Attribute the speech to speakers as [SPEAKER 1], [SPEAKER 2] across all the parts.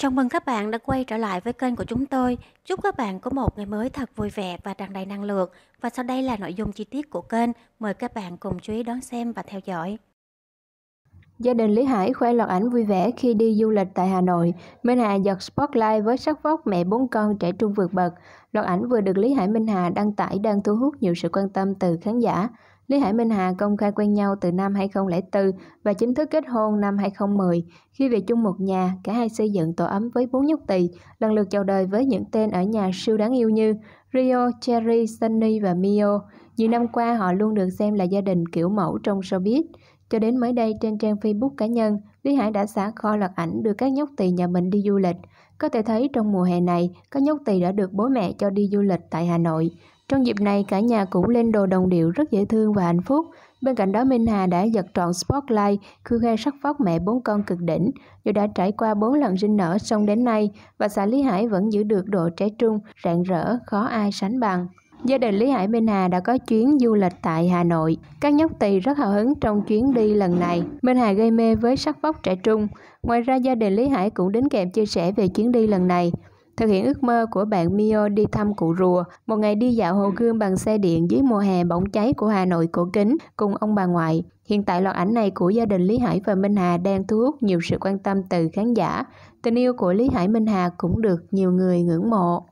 [SPEAKER 1] Chào mừng các bạn đã quay trở lại với kênh của chúng tôi. Chúc các bạn có một ngày mới thật vui vẻ và tràn đầy năng lượng. Và sau đây là nội dung chi tiết của kênh. Mời các bạn cùng chú ý đón xem và theo
[SPEAKER 2] dõi. Gia đình Lý Hải khoe loạt ảnh vui vẻ khi đi du lịch tại Hà Nội. Minh Hà giật spotlight với sắc vóc mẹ bốn con trẻ trung vượt bậc. Loạt ảnh vừa được Lý Hải Minh Hà đăng tải đang thu hút nhiều sự quan tâm từ khán giả. Lý Hải Minh Hà công khai quen nhau từ năm 2004 và chính thức kết hôn năm 2010. Khi về chung một nhà, cả hai xây dựng tổ ấm với bốn nhóc tỳ, lần lượt chào đời với những tên ở nhà siêu đáng yêu như Rio, Cherry, Sunny và Mio. Nhiều năm qua, họ luôn được xem là gia đình kiểu mẫu trong showbiz. Cho đến mới đây, trên trang Facebook cá nhân, Lý Hải đã xả kho loạt ảnh đưa các nhóc tỳ nhà mình đi du lịch. Có thể thấy trong mùa hè này, các nhóc tỳ đã được bố mẹ cho đi du lịch tại Hà Nội. Trong dịp này, cả nhà cũng lên đồ đồng điệu rất dễ thương và hạnh phúc. Bên cạnh đó, Minh Hà đã giật trọn spotlight, khi khen sắc vóc mẹ bốn con cực đỉnh, dù đã trải qua bốn lần sinh nở xong đến nay, và xã Lý Hải vẫn giữ được độ trẻ trung, rạng rỡ, khó ai sánh bằng. Gia đình Lý Hải Minh Hà đã có chuyến du lịch tại Hà Nội. Các nhóc tỳ rất hào hứng trong chuyến đi lần này. Minh Hà gây mê với sắc vóc trẻ trung. Ngoài ra, gia đình Lý Hải cũng đến kèm chia sẻ về chuyến đi lần này thực hiện ước mơ của bạn Mio đi thăm cụ rùa, một ngày đi dạo Hồ Gươm bằng xe điện dưới mùa hè bỗng cháy của Hà Nội cổ kính cùng ông bà ngoại. Hiện tại loạt ảnh này của gia đình Lý Hải và Minh Hà đang thu hút nhiều sự quan tâm từ khán giả. Tình yêu của Lý Hải Minh Hà cũng được nhiều người ngưỡng mộ.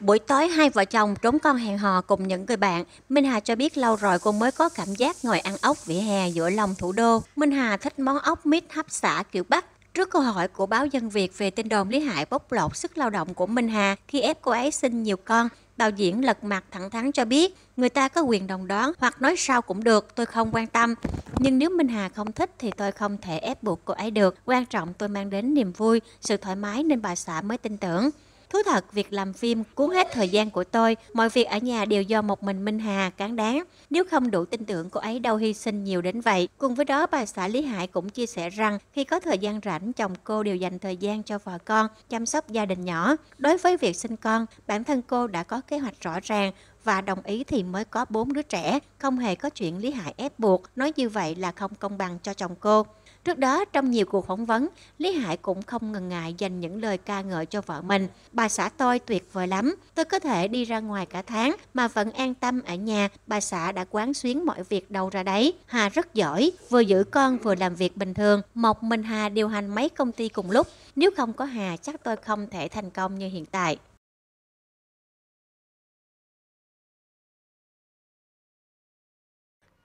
[SPEAKER 1] Buổi tối hai vợ chồng trốn con hẹn hò cùng những người bạn, Minh Hà cho biết lâu rồi cô mới có cảm giác ngồi ăn ốc vỉa hè giữa lòng thủ đô. Minh Hà thích món ốc mít hấp xả kiểu Bắc, Trước câu hỏi của báo Dân Việt về tin đồn Lý Hải bóc lột sức lao động của Minh Hà khi ép cô ấy sinh nhiều con, đạo diễn lật mặt thẳng thắn cho biết người ta có quyền đồng đoán hoặc nói sao cũng được, tôi không quan tâm. Nhưng nếu Minh Hà không thích thì tôi không thể ép buộc cô ấy được. Quan trọng tôi mang đến niềm vui, sự thoải mái nên bà xã mới tin tưởng. Thú thật, việc làm phim cuốn hết thời gian của tôi, mọi việc ở nhà đều do một mình Minh Hà cán đáng. Nếu không đủ tin tưởng, cô ấy đâu hy sinh nhiều đến vậy. Cùng với đó, bà xã Lý Hải cũng chia sẻ rằng khi có thời gian rảnh, chồng cô đều dành thời gian cho vợ con, chăm sóc gia đình nhỏ. Đối với việc sinh con, bản thân cô đã có kế hoạch rõ ràng và đồng ý thì mới có bốn đứa trẻ, không hề có chuyện Lý Hải ép buộc, nói như vậy là không công bằng cho chồng cô. Trước đó, trong nhiều cuộc phỏng vấn, Lý Hải cũng không ngần ngại dành những lời ca ngợi cho vợ mình. Bà xã tôi tuyệt vời lắm, tôi có thể đi ra ngoài cả tháng mà vẫn an tâm ở nhà, bà xã đã quán xuyến mọi việc đâu ra đấy. Hà rất giỏi, vừa giữ con vừa làm việc bình thường, một mình Hà điều hành mấy công ty cùng lúc. Nếu không có Hà, chắc tôi không thể thành công như hiện tại.